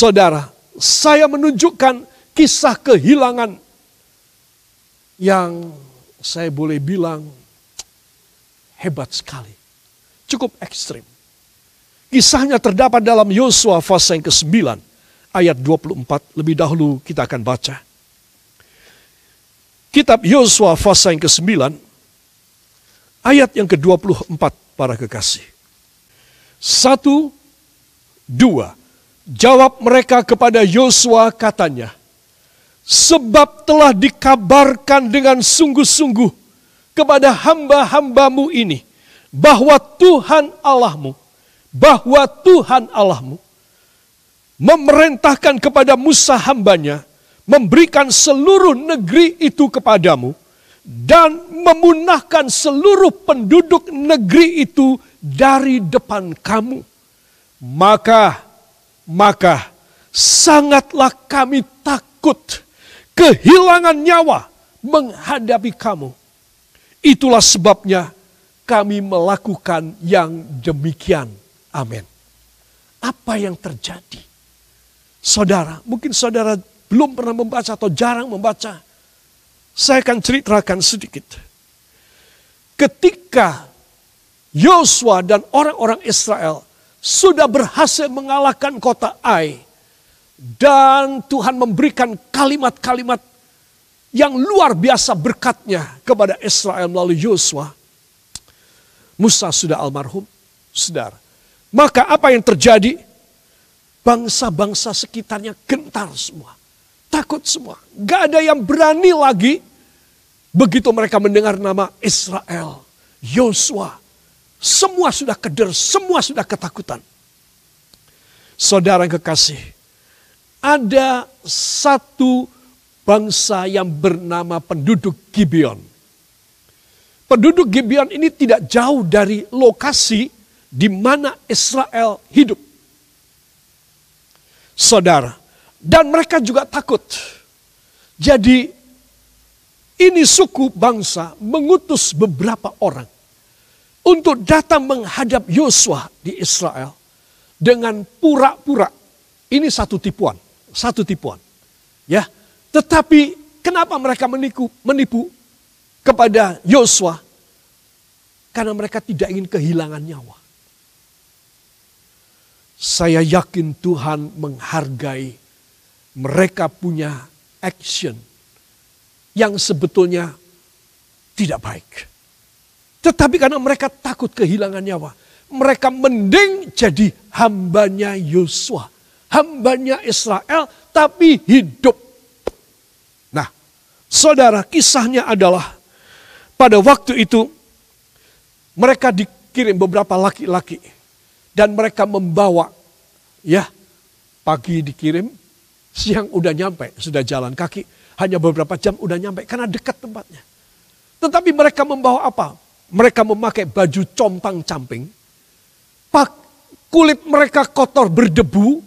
Saudara, saya menunjukkan kisah kehilangan yang saya boleh bilang hebat sekali. Cukup ekstrim. Kisahnya terdapat dalam Yosua pasal yang ke-9 ayat 24. Lebih dahulu kita akan baca. Kitab Yosua pasal yang ke-9 ayat yang ke-24 para kekasih. Satu, dua, Jawab mereka kepada Yosua katanya, Sebab telah dikabarkan dengan sungguh-sungguh kepada hamba-hambamu ini, bahwa Tuhan Allahmu, bahwa Tuhan Allahmu, memerintahkan kepada Musa hambanya, memberikan seluruh negeri itu kepadamu, dan memunahkan seluruh penduduk negeri itu dari depan kamu. Maka maka sangatlah kami takut kehilangan nyawa menghadapi kamu. Itulah sebabnya kami melakukan yang demikian. Amin. Apa yang terjadi? Saudara, mungkin saudara belum pernah membaca atau jarang membaca. Saya akan ceritakan sedikit. Ketika Yosua dan orang-orang Israel sudah berhasil mengalahkan kota Ai. Dan Tuhan memberikan kalimat-kalimat yang luar biasa berkatnya kepada Israel melalui Yosua. Musa sudah almarhum, saudara. Maka apa yang terjadi? Bangsa-bangsa sekitarnya gentar semua. Takut semua. Gak ada yang berani lagi begitu mereka mendengar nama Israel. Yosua semua sudah keder, semua sudah ketakutan. Saudara kekasih, ada satu bangsa yang bernama penduduk Gibeon. Penduduk Gibeon ini tidak jauh dari lokasi di mana Israel hidup. Saudara, dan mereka juga takut. Jadi ini suku bangsa mengutus beberapa orang untuk datang menghadap Yosua di Israel dengan pura-pura. Ini satu tipuan, satu tipuan. Ya, tetapi kenapa mereka menipu, menipu kepada Yosua? Karena mereka tidak ingin kehilangan nyawa. Saya yakin Tuhan menghargai mereka punya action yang sebetulnya tidak baik. Tetapi karena mereka takut kehilangan nyawa. Mereka mending jadi hambanya Yosua. Hambanya Israel tapi hidup. Nah saudara kisahnya adalah pada waktu itu mereka dikirim beberapa laki-laki. Dan mereka membawa ya pagi dikirim, siang udah nyampe, sudah jalan kaki. Hanya beberapa jam udah nyampe karena dekat tempatnya. Tetapi mereka membawa apa? Mereka memakai baju compang-camping. Pak, Kulit mereka kotor berdebu.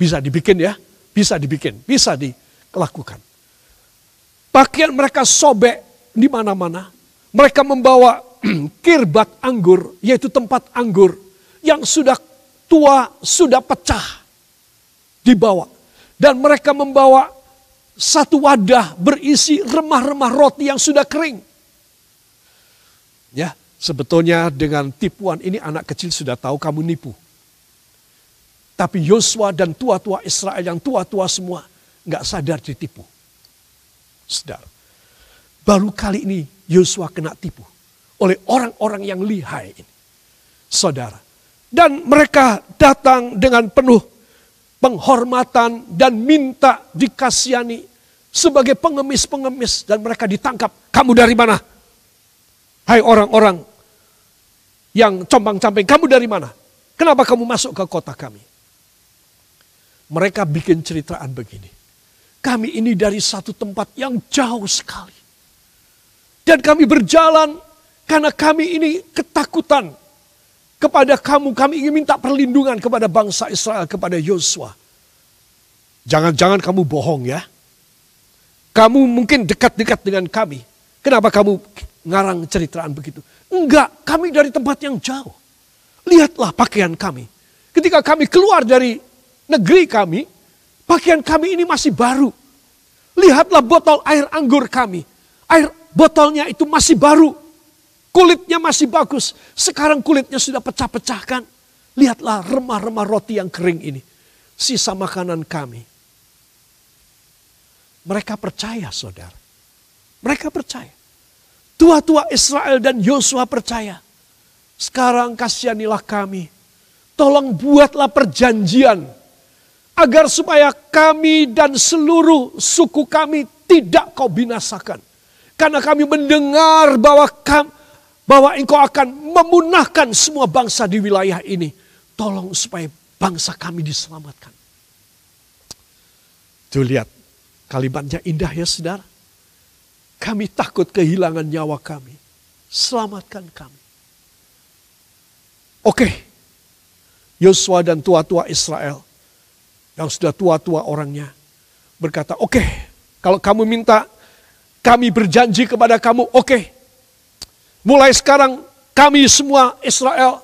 Bisa dibikin ya. Bisa dibikin. Bisa dilakukan. Pakaian mereka sobek di mana-mana. Mereka membawa kirbat anggur. Yaitu tempat anggur. Yang sudah tua, sudah pecah. Dibawa. Dan mereka membawa satu wadah berisi remah-remah roti yang sudah kering Ya, sebetulnya dengan tipuan ini anak kecil sudah tahu kamu nipu. Tapi Yosua dan tua-tua Israel yang tua-tua semua nggak sadar ditipu. Sedar. Baru kali ini Yosua kena tipu oleh orang-orang yang lihai ini. Saudara. Dan mereka datang dengan penuh penghormatan dan minta dikasihani sebagai pengemis-pengemis dan mereka ditangkap. Kamu dari mana? Hai orang-orang yang compang-camping, kamu dari mana? Kenapa kamu masuk ke kota kami? Mereka bikin ceritaan begini. Kami ini dari satu tempat yang jauh sekali. Dan kami berjalan karena kami ini ketakutan kepada kamu. Kami ingin minta perlindungan kepada bangsa Israel, kepada Yosua. Jangan-jangan kamu bohong ya. Kamu mungkin dekat-dekat dengan kami. Kenapa kamu ngarang ceritaan begitu. Enggak, kami dari tempat yang jauh. Lihatlah pakaian kami. Ketika kami keluar dari negeri kami, pakaian kami ini masih baru. Lihatlah botol air anggur kami. Air botolnya itu masih baru. Kulitnya masih bagus. Sekarang kulitnya sudah pecah-pecahkan. Lihatlah remah-remah roti yang kering ini. Sisa makanan kami. Mereka percaya saudara. Mereka percaya. Tua-tua Israel dan Yosua percaya. Sekarang kasihanilah kami. Tolong buatlah perjanjian. Agar supaya kami dan seluruh suku kami tidak kau binasakan. Karena kami mendengar bahwa kam, bahwa engkau akan memunahkan semua bangsa di wilayah ini. Tolong supaya bangsa kami diselamatkan. Tuh lihat, kalimatnya indah ya saudara. Kami takut kehilangan nyawa kami. Selamatkan kami. Oke. Okay. Yosua dan tua-tua Israel yang sudah tua-tua orangnya berkata, "Oke, okay, kalau kamu minta kami berjanji kepada kamu, oke. Okay, mulai sekarang kami semua Israel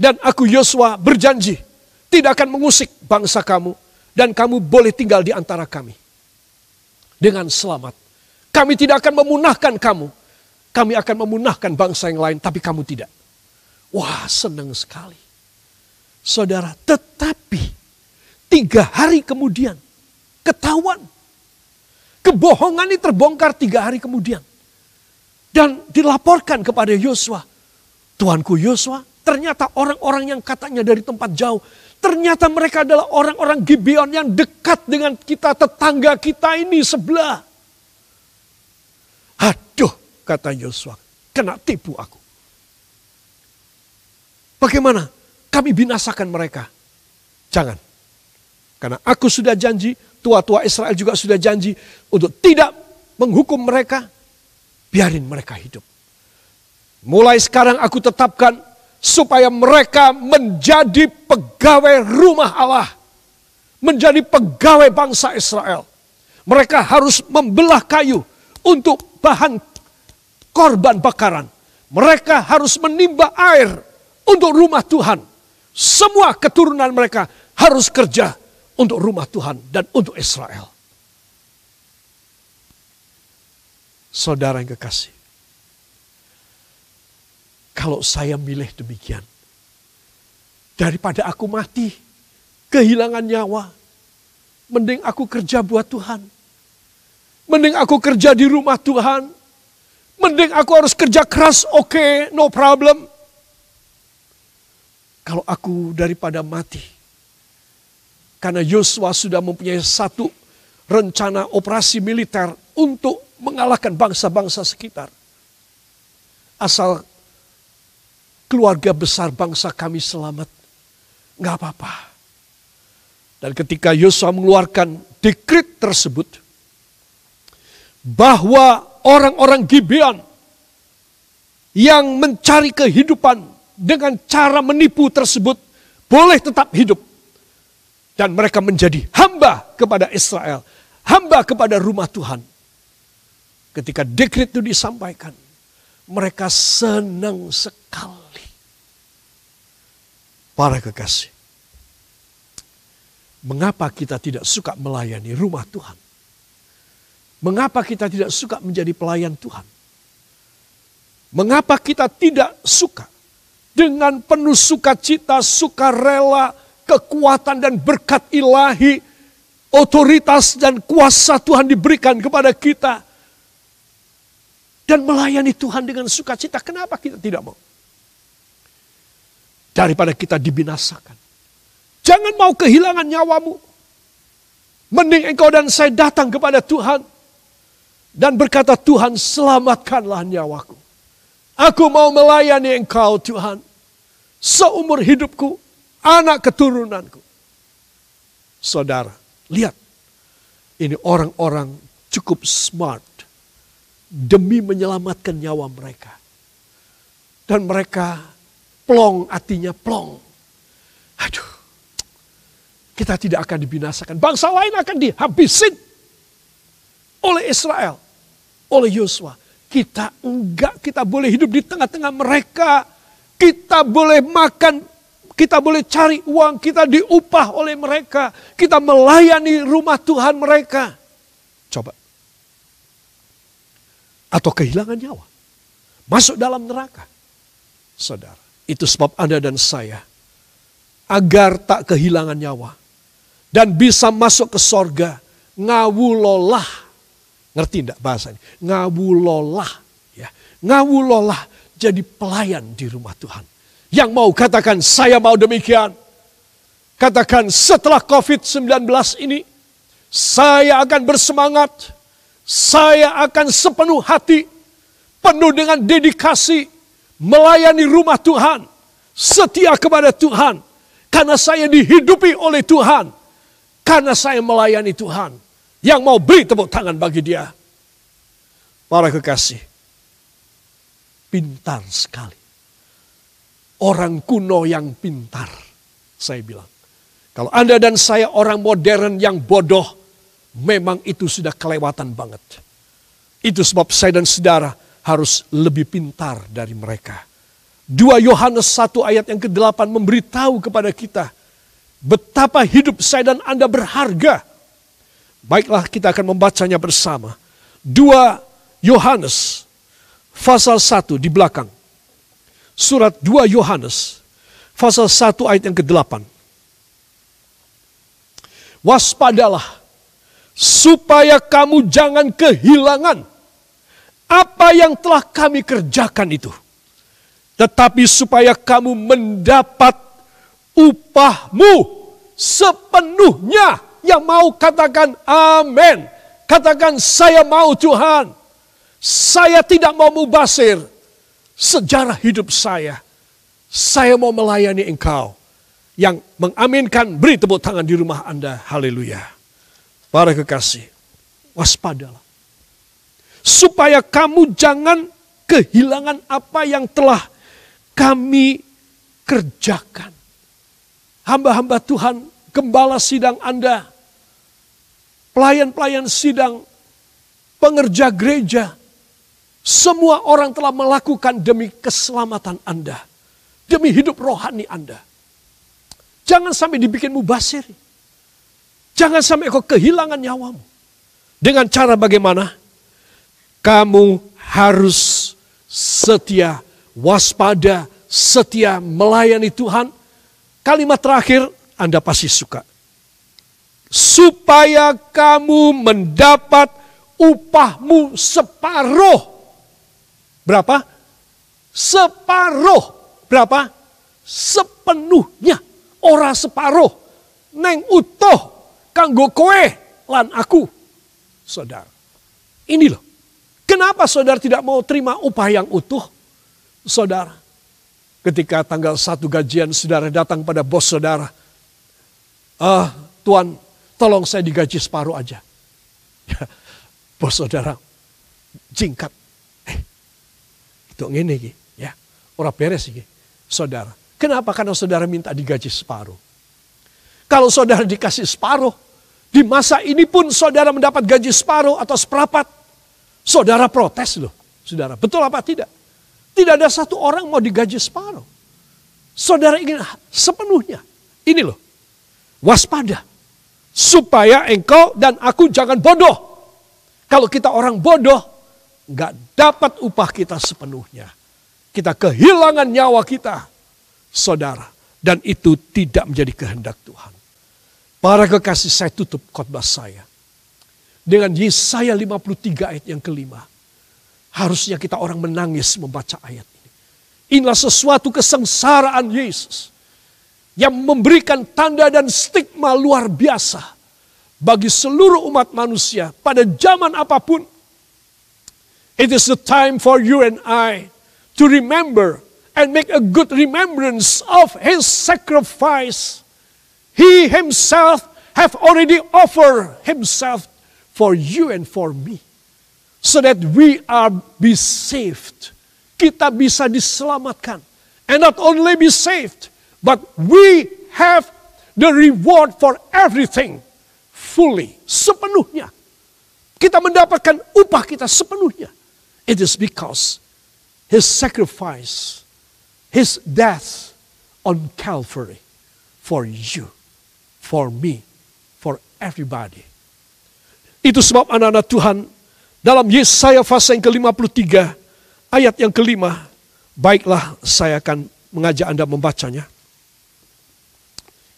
dan aku Yosua berjanji tidak akan mengusik bangsa kamu dan kamu boleh tinggal di antara kami dengan selamat." Kami tidak akan memunahkan kamu. Kami akan memunahkan bangsa yang lain, tapi kamu tidak. Wah, senang sekali. Saudara, tetapi tiga hari kemudian ketahuan. Kebohongan ini terbongkar tiga hari kemudian. Dan dilaporkan kepada Yosua. Tuanku Yosua, ternyata orang-orang yang katanya dari tempat jauh. Ternyata mereka adalah orang-orang Gibeon yang dekat dengan kita, tetangga kita ini sebelah. Aduh, kata Yosua, kena tipu aku. Bagaimana kami binasakan mereka? Jangan. Karena aku sudah janji, tua-tua Israel juga sudah janji untuk tidak menghukum mereka, biarin mereka hidup. Mulai sekarang aku tetapkan supaya mereka menjadi pegawai rumah Allah, menjadi pegawai bangsa Israel. Mereka harus membelah kayu untuk bahan korban bakaran. Mereka harus menimba air untuk rumah Tuhan. Semua keturunan mereka harus kerja untuk rumah Tuhan dan untuk Israel. Saudara yang kekasih, kalau saya milih demikian, daripada aku mati, kehilangan nyawa, mending aku kerja buat Tuhan Mending aku kerja di rumah Tuhan. Mending aku harus kerja keras, oke, okay, no problem. Kalau aku daripada mati. Karena Yosua sudah mempunyai satu rencana operasi militer untuk mengalahkan bangsa-bangsa sekitar. Asal keluarga besar bangsa kami selamat, nggak apa-apa. Dan ketika Yosua mengeluarkan dekrit tersebut, bahwa orang-orang Gibeon yang mencari kehidupan dengan cara menipu tersebut boleh tetap hidup. Dan mereka menjadi hamba kepada Israel, hamba kepada rumah Tuhan. Ketika dekrit itu disampaikan, mereka senang sekali. Para kekasih, mengapa kita tidak suka melayani rumah Tuhan? Mengapa kita tidak suka menjadi pelayan Tuhan? Mengapa kita tidak suka dengan penuh sukacita, sukarela, kekuatan dan berkat ilahi, otoritas dan kuasa Tuhan diberikan kepada kita dan melayani Tuhan dengan sukacita. Kenapa kita tidak mau? Daripada kita dibinasakan. Jangan mau kehilangan nyawamu. Mending engkau dan saya datang kepada Tuhan dan berkata, Tuhan selamatkanlah nyawaku. Aku mau melayani engkau Tuhan. Seumur hidupku, anak keturunanku. Saudara, lihat. Ini orang-orang cukup smart. Demi menyelamatkan nyawa mereka. Dan mereka plong, artinya plong. Aduh, kita tidak akan dibinasakan. Bangsa lain akan dihabisin oleh Israel oleh Yosua. Kita enggak, kita boleh hidup di tengah-tengah mereka. Kita boleh makan, kita boleh cari uang, kita diupah oleh mereka. Kita melayani rumah Tuhan mereka. Coba. Atau kehilangan nyawa. Masuk dalam neraka. Saudara, itu sebab Anda dan saya agar tak kehilangan nyawa dan bisa masuk ke sorga. Ngawulolah Ngerti tidak ini Ngawulolah. Ya. Ngawulolah jadi pelayan di rumah Tuhan. Yang mau katakan saya mau demikian. Katakan setelah COVID-19 ini saya akan bersemangat. Saya akan sepenuh hati, penuh dengan dedikasi, melayani rumah Tuhan, setia kepada Tuhan, karena saya dihidupi oleh Tuhan, karena saya melayani Tuhan yang mau beri tepuk tangan bagi dia. Para kekasih, pintar sekali. Orang kuno yang pintar, saya bilang. Kalau Anda dan saya orang modern yang bodoh, memang itu sudah kelewatan banget. Itu sebab saya dan saudara harus lebih pintar dari mereka. 2 Yohanes 1 ayat yang ke-8 memberitahu kepada kita betapa hidup saya dan Anda berharga Baiklah kita akan membacanya bersama. 2 Yohanes pasal 1 di belakang. Surat 2 Yohanes pasal 1 ayat yang ke-8. Waspadalah supaya kamu jangan kehilangan apa yang telah kami kerjakan itu. Tetapi supaya kamu mendapat upahmu sepenuhnya yang mau katakan amin. Katakan saya mau Tuhan. Saya tidak mau mubasir. Sejarah hidup saya. Saya mau melayani engkau. Yang mengaminkan beri tepuk tangan di rumah anda. Haleluya. Para kekasih. Waspadalah. Supaya kamu jangan kehilangan apa yang telah kami kerjakan. Hamba-hamba Tuhan gembala sidang Anda, pelayan-pelayan sidang, pengerja gereja, semua orang telah melakukan demi keselamatan Anda, demi hidup rohani Anda. Jangan sampai dibikin mubasir. Jangan sampai kau kehilangan nyawamu. Dengan cara bagaimana? Kamu harus setia, waspada, setia melayani Tuhan. Kalimat terakhir, anda pasti suka. Supaya kamu mendapat upahmu separuh. Berapa? Separuh. Berapa? Sepenuhnya. Ora separuh. Neng utuh. Kanggo kowe. Lan aku. Saudara. Ini loh. Kenapa saudara tidak mau terima upah yang utuh? Saudara. Ketika tanggal satu gajian saudara datang pada bos saudara ah, Tuhan tolong saya digaji separuh aja. Ya, bos saudara jingkat. Eh, itu ini, ya. orang beres ini. Saudara, kenapa? Karena saudara minta digaji separuh. Kalau saudara dikasih separuh, di masa ini pun saudara mendapat gaji separuh atau seperapat. Saudara protes loh, saudara. Betul apa tidak? Tidak ada satu orang mau digaji separuh. Saudara ingin sepenuhnya. Ini loh, waspada. Supaya engkau dan aku jangan bodoh. Kalau kita orang bodoh, nggak dapat upah kita sepenuhnya. Kita kehilangan nyawa kita, saudara. Dan itu tidak menjadi kehendak Tuhan. Para kekasih saya tutup khotbah saya. Dengan Yesaya 53 ayat yang kelima. Harusnya kita orang menangis membaca ayat ini. Inilah sesuatu kesengsaraan Yesus yang memberikan tanda dan stigma luar biasa bagi seluruh umat manusia pada zaman apapun. It is the time for you and I to remember and make a good remembrance of his sacrifice. He himself have already offered himself for you and for me so that we are be saved. Kita bisa diselamatkan and not only be saved But we have the reward for everything fully, sepenuhnya. Kita mendapatkan upah kita sepenuhnya. It is because his sacrifice, his death on Calvary for you, for me, for everybody. Itu sebab anak-anak Tuhan dalam Yesaya pasal yang ke-53 ayat yang kelima, baiklah saya akan mengajak Anda membacanya.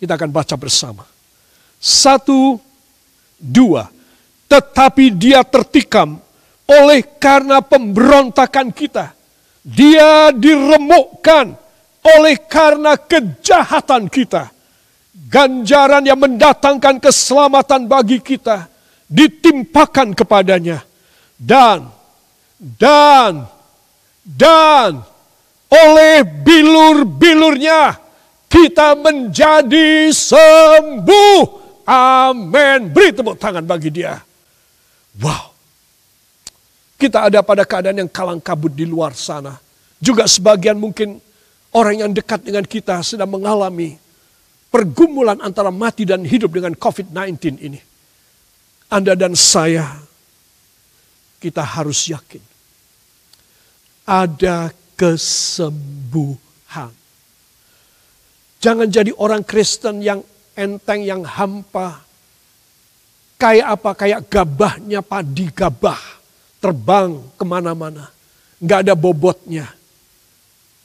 Kita akan baca bersama. Satu, dua. Tetapi dia tertikam oleh karena pemberontakan kita. Dia diremukkan oleh karena kejahatan kita. Ganjaran yang mendatangkan keselamatan bagi kita ditimpakan kepadanya. Dan, dan, dan oleh bilur-bilurnya kita menjadi sembuh. Amin. Beri tepuk tangan bagi dia. Wow. Kita ada pada keadaan yang kalang kabut di luar sana. Juga sebagian mungkin orang yang dekat dengan kita sedang mengalami pergumulan antara mati dan hidup dengan COVID-19 ini. Anda dan saya, kita harus yakin ada kesembuhan. Jangan jadi orang Kristen yang enteng, yang hampa. Kayak apa? Kayak gabahnya padi gabah. Terbang kemana-mana. Nggak ada bobotnya.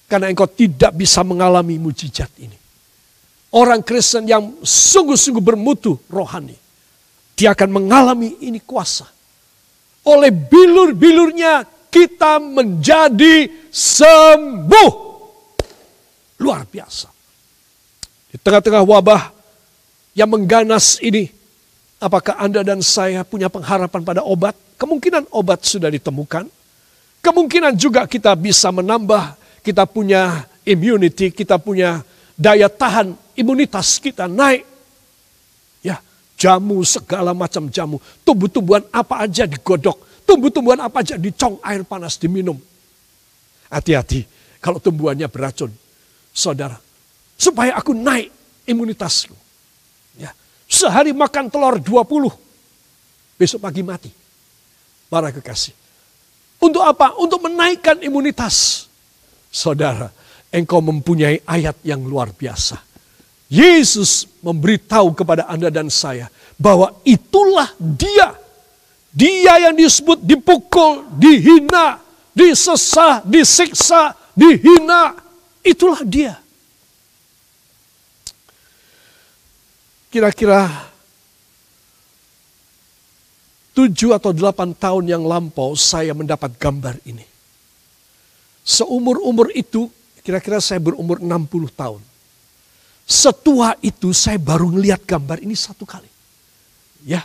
Karena engkau tidak bisa mengalami mujizat ini. Orang Kristen yang sungguh-sungguh bermutu rohani. Dia akan mengalami ini kuasa. Oleh bilur-bilurnya kita menjadi sembuh. Luar biasa. Di tengah-tengah wabah yang mengganas ini, apakah Anda dan saya punya pengharapan pada obat? Kemungkinan obat sudah ditemukan. Kemungkinan juga kita bisa menambah, kita punya immunity, kita punya daya tahan, imunitas kita naik. Ya, jamu segala macam jamu, tumbuh-tumbuhan apa aja digodok, tumbuh-tumbuhan apa aja dicong air panas diminum. Hati-hati kalau tumbuhannya beracun. Saudara, supaya aku naik imunitasku. Ya. Sehari makan telur 20, besok pagi mati. Para kekasih. Untuk apa? Untuk menaikkan imunitas. Saudara, engkau mempunyai ayat yang luar biasa. Yesus memberitahu kepada Anda dan saya bahwa itulah dia. Dia yang disebut dipukul, dihina, disesah, disiksa, dihina. Itulah dia kira-kira tujuh atau delapan tahun yang lampau saya mendapat gambar ini. Seumur-umur itu kira-kira saya berumur 60 tahun. Setua itu saya baru ngelihat gambar ini satu kali. Ya,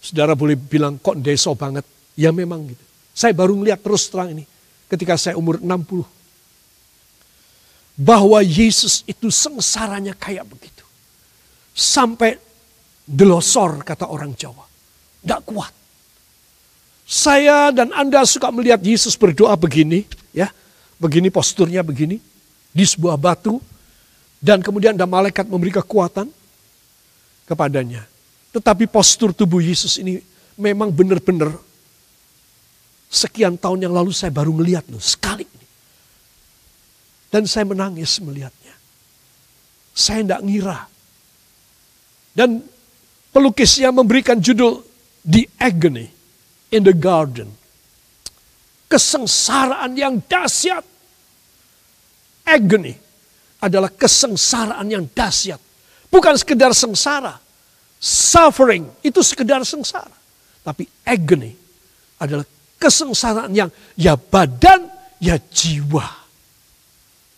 saudara boleh bilang kok deso banget. Ya memang gitu. Saya baru ngelihat terus terang ini ketika saya umur 60. Bahwa Yesus itu sengsaranya kayak begitu sampai delosor kata orang Jawa. Tidak kuat. Saya dan Anda suka melihat Yesus berdoa begini, ya. Begini posturnya begini di sebuah batu dan kemudian ada malaikat memberi kekuatan kepadanya. Tetapi postur tubuh Yesus ini memang benar-benar sekian tahun yang lalu saya baru melihat loh sekali ini. Dan saya menangis melihatnya. Saya tidak ngira dan pelukisnya memberikan judul The Agony in the Garden. Kesengsaraan yang dahsyat. Agony adalah kesengsaraan yang dahsyat. Bukan sekedar sengsara. Suffering itu sekedar sengsara. Tapi agony adalah kesengsaraan yang ya badan ya jiwa.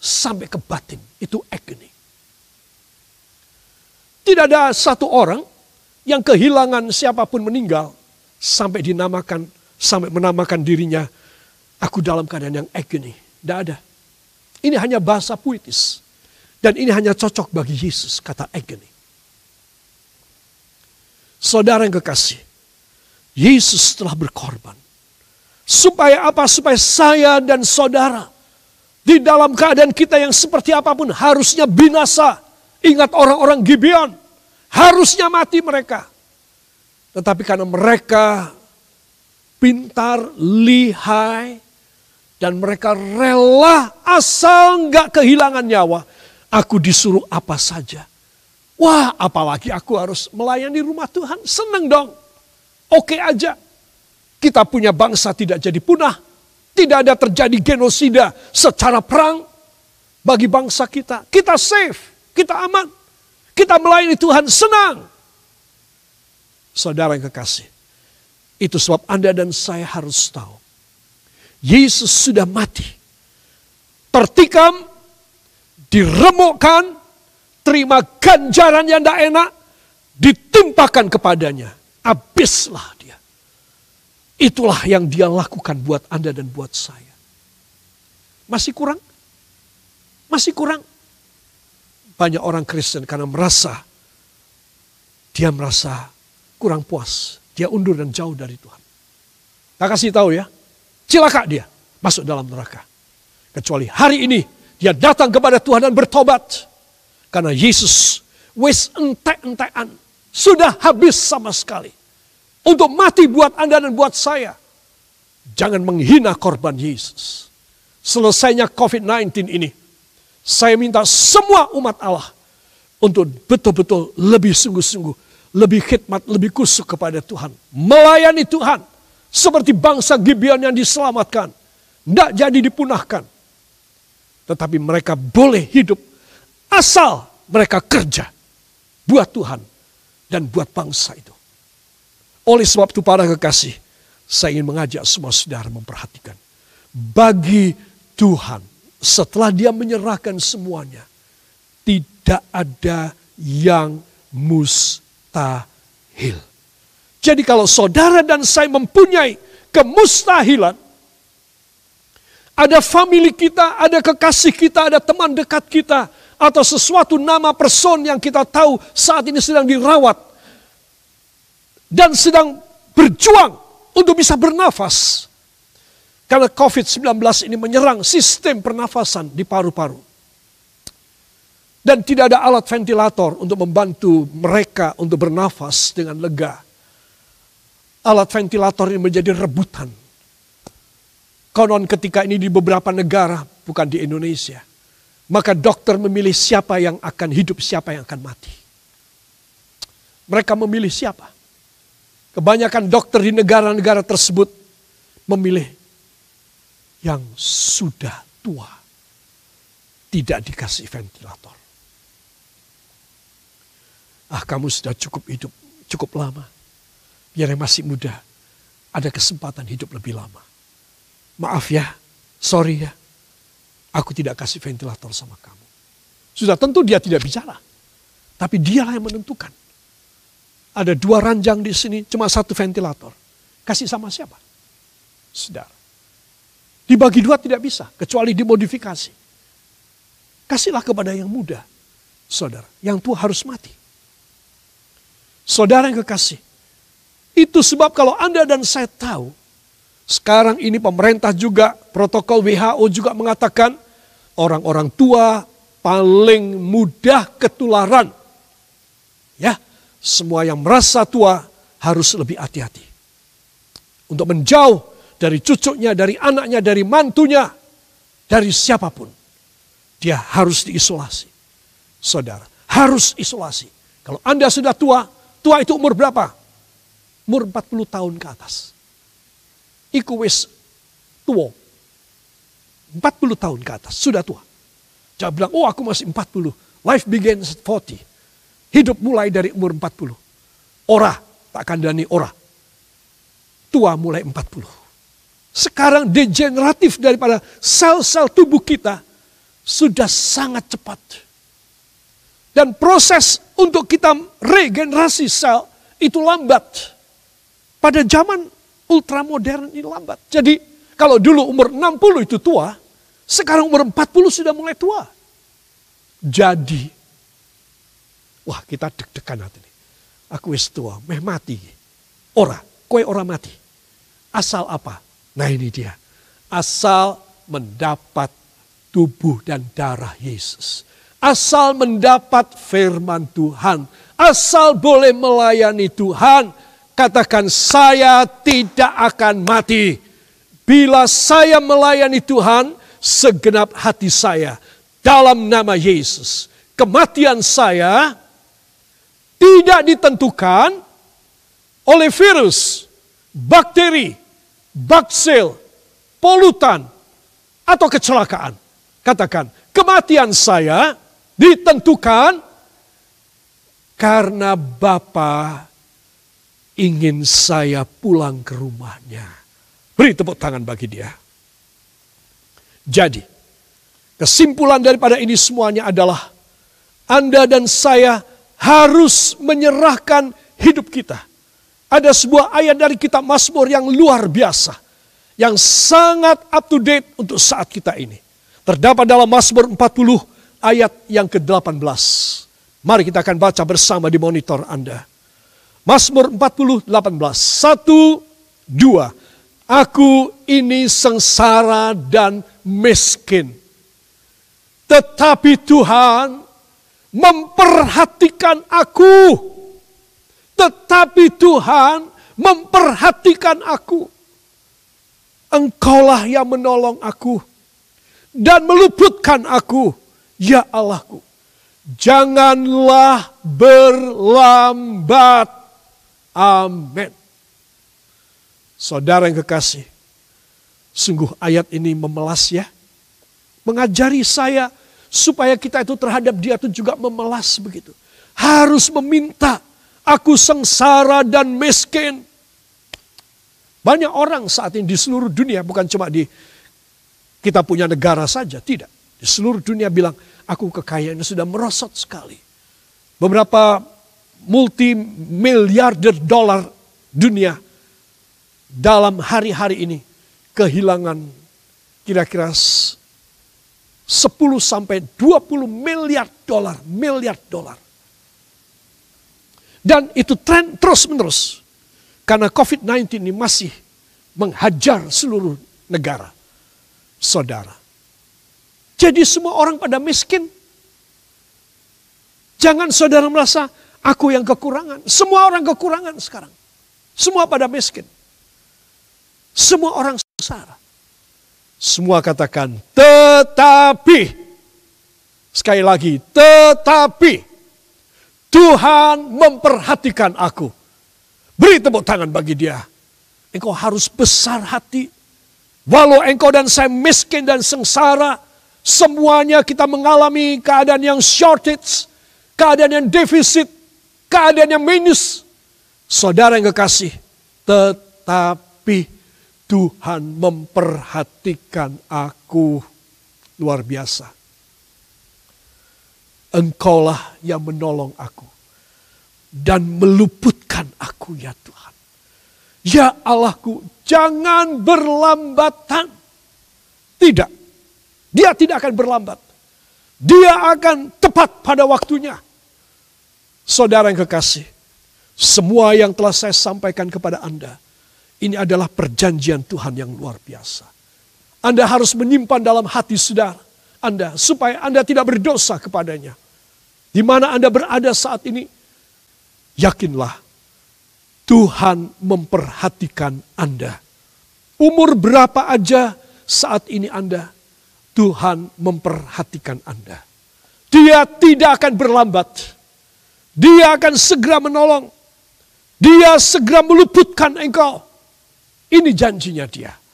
Sampai ke batin. Itu agony. Tidak ada satu orang yang kehilangan siapapun meninggal sampai dinamakan sampai menamakan dirinya aku dalam keadaan yang agony. Tidak ada. Ini hanya bahasa puitis. Dan ini hanya cocok bagi Yesus, kata agony. Saudara yang kekasih, Yesus telah berkorban. Supaya apa? Supaya saya dan saudara di dalam keadaan kita yang seperti apapun harusnya binasa. Ingat orang-orang Gibeon. Harusnya mati mereka. Tetapi karena mereka pintar, lihai, dan mereka rela asal nggak kehilangan nyawa. Aku disuruh apa saja. Wah, apalagi aku harus melayani rumah Tuhan. Seneng dong. Oke aja. Kita punya bangsa tidak jadi punah. Tidak ada terjadi genosida secara perang bagi bangsa kita. Kita safe kita aman. Kita melayani Tuhan senang. Saudara yang kekasih, itu sebab Anda dan saya harus tahu. Yesus sudah mati. Tertikam, diremukkan, terima ganjaran yang tidak enak, ditimpakan kepadanya. Habislah dia. Itulah yang dia lakukan buat Anda dan buat saya. Masih kurang? Masih kurang? banyak orang Kristen karena merasa dia merasa kurang puas, dia undur dan jauh dari Tuhan. Tak kasih tahu ya, cilaka dia masuk dalam neraka. Kecuali hari ini dia datang kepada Tuhan dan bertobat. Karena Yesus wis entek-entekan, sudah habis sama sekali. Untuk mati buat Anda dan buat saya. Jangan menghina korban Yesus. Selesainya COVID-19 ini, saya minta semua umat Allah untuk betul-betul lebih sungguh-sungguh, lebih khidmat, lebih kusuk kepada Tuhan. Melayani Tuhan seperti bangsa Gibeon yang diselamatkan. Tidak jadi dipunahkan. Tetapi mereka boleh hidup asal mereka kerja buat Tuhan dan buat bangsa itu. Oleh sebab itu para kekasih, saya ingin mengajak semua saudara memperhatikan. Bagi Tuhan setelah dia menyerahkan semuanya, tidak ada yang mustahil. Jadi kalau saudara dan saya mempunyai kemustahilan, ada family kita, ada kekasih kita, ada teman dekat kita, atau sesuatu nama person yang kita tahu saat ini sedang dirawat dan sedang berjuang untuk bisa bernafas. Karena COVID-19 ini menyerang sistem pernafasan di paru-paru. Dan tidak ada alat ventilator untuk membantu mereka untuk bernafas dengan lega. Alat ventilator ini menjadi rebutan. Konon ketika ini di beberapa negara, bukan di Indonesia. Maka dokter memilih siapa yang akan hidup, siapa yang akan mati. Mereka memilih siapa? Kebanyakan dokter di negara-negara tersebut memilih yang sudah tua tidak dikasih ventilator. Ah kamu sudah cukup hidup, cukup lama. Biar yang masih muda ada kesempatan hidup lebih lama. Maaf ya, sorry ya. Aku tidak kasih ventilator sama kamu. Sudah tentu dia tidak bicara. Tapi dialah yang menentukan. Ada dua ranjang di sini, cuma satu ventilator. Kasih sama siapa? Saudara. Dibagi dua tidak bisa, kecuali dimodifikasi. Kasihlah kepada yang muda, saudara. Yang tua harus mati. Saudara yang kekasih, itu sebab kalau Anda dan saya tahu, sekarang ini pemerintah juga, protokol WHO juga mengatakan, orang-orang tua paling mudah ketularan. Ya, semua yang merasa tua harus lebih hati-hati. Untuk menjauh dari cucunya, dari anaknya, dari mantunya, dari siapapun. Dia harus diisolasi. Saudara, harus isolasi. Kalau Anda sudah tua, tua itu umur berapa? Umur 40 tahun ke atas. Iku wis tua. 40 tahun ke atas, sudah tua. Jangan bilang, oh aku masih 40. Life begins at 40. Hidup mulai dari umur 40. Ora, tak kandani ora. Tua mulai 40 sekarang degeneratif daripada sel-sel tubuh kita sudah sangat cepat. Dan proses untuk kita regenerasi sel itu lambat. Pada zaman ultramodern ini lambat. Jadi kalau dulu umur 60 itu tua, sekarang umur 40 sudah mulai tua. Jadi, wah kita deg-degan hati ini. Aku istua, tua, meh mati. Ora, kue ora mati. Asal apa? Nah ini dia. Asal mendapat tubuh dan darah Yesus. Asal mendapat firman Tuhan. Asal boleh melayani Tuhan. Katakan saya tidak akan mati. Bila saya melayani Tuhan, segenap hati saya dalam nama Yesus. Kematian saya tidak ditentukan oleh virus, bakteri, baksil, polutan, atau kecelakaan. Katakan, kematian saya ditentukan karena Bapa ingin saya pulang ke rumahnya. Beri tepuk tangan bagi dia. Jadi, kesimpulan daripada ini semuanya adalah Anda dan saya harus menyerahkan hidup kita ada sebuah ayat dari kitab Mazmur yang luar biasa. Yang sangat up to date untuk saat kita ini. Terdapat dalam Mazmur 40 ayat yang ke-18. Mari kita akan baca bersama di monitor Anda. Mazmur 40, 18. Satu, dua. Aku ini sengsara dan miskin. Tetapi Tuhan memperhatikan aku. Tetapi Tuhan memperhatikan aku. Engkaulah yang menolong aku dan meluputkan aku, ya Allahku. Janganlah berlambat. Amin. Saudara yang kekasih, sungguh ayat ini memelas ya. Mengajari saya supaya kita itu terhadap dia itu juga memelas begitu. Harus meminta Aku sengsara dan miskin. Banyak orang saat ini di seluruh dunia, bukan cuma di kita punya negara saja, tidak. Di seluruh dunia bilang, aku kekayaannya sudah merosot sekali. Beberapa multi miliarder dolar dunia dalam hari-hari ini kehilangan kira-kira 10 sampai 20 miliar dolar, miliar dolar. Dan itu tren terus menerus. Karena COVID-19 ini masih menghajar seluruh negara. Saudara. Jadi semua orang pada miskin. Jangan saudara merasa aku yang kekurangan. Semua orang kekurangan sekarang. Semua pada miskin. Semua orang sengsara. Semua katakan tetapi. Sekali lagi, tetapi Tuhan memperhatikan aku. Beri tepuk tangan bagi dia. Engkau harus besar hati. Walau engkau dan saya miskin dan sengsara, semuanya kita mengalami keadaan yang shortage, keadaan yang defisit, keadaan yang minus. Saudara yang kekasih, tetapi Tuhan memperhatikan aku luar biasa. Engkaulah yang menolong aku dan meluputkan aku ya Tuhan. Ya Allahku, jangan berlambatan. Tidak. Dia tidak akan berlambat. Dia akan tepat pada waktunya. Saudara yang kekasih, semua yang telah saya sampaikan kepada Anda, ini adalah perjanjian Tuhan yang luar biasa. Anda harus menyimpan dalam hati saudara Anda supaya Anda tidak berdosa kepadanya. Di mana Anda berada saat ini, yakinlah Tuhan memperhatikan Anda. Umur berapa aja saat ini Anda, Tuhan memperhatikan Anda. Dia tidak akan berlambat. Dia akan segera menolong. Dia segera meluputkan engkau. Ini janjinya dia.